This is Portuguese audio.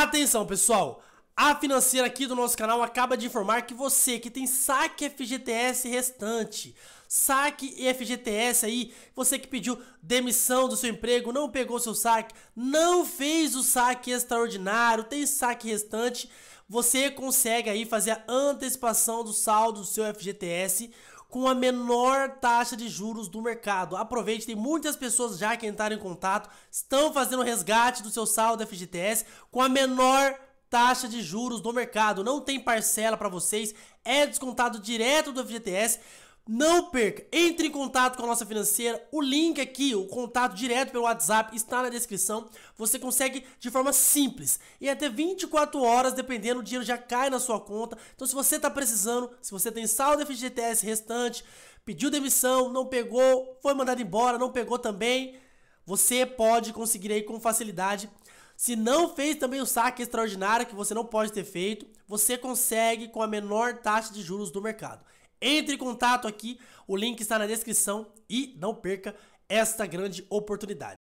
Atenção, pessoal! A financeira aqui do nosso canal acaba de informar que você que tem saque FGTS restante, saque FGTS aí, você que pediu demissão do seu emprego, não pegou seu saque, não fez o saque extraordinário, tem saque restante, você consegue aí fazer a antecipação do saldo do seu FGTS com a menor taxa de juros do mercado. Aproveite, tem muitas pessoas já que entraram em contato, estão fazendo resgate do seu saldo FGTS com a menor taxa de juros do mercado. Não tem parcela para vocês, é descontado direto do FGTS. Não perca! Entre em contato com a nossa financeira. O link aqui, o contato direto pelo WhatsApp, está na descrição. Você consegue de forma simples. E até 24 horas, dependendo, o dinheiro já cai na sua conta. Então, se você está precisando, se você tem saldo FGTS restante, pediu demissão, não pegou, foi mandado embora, não pegou também, você pode conseguir aí com facilidade. Se não fez também o saque extraordinário, que você não pode ter feito, você consegue com a menor taxa de juros do mercado. Entre em contato aqui, o link está na descrição e não perca esta grande oportunidade.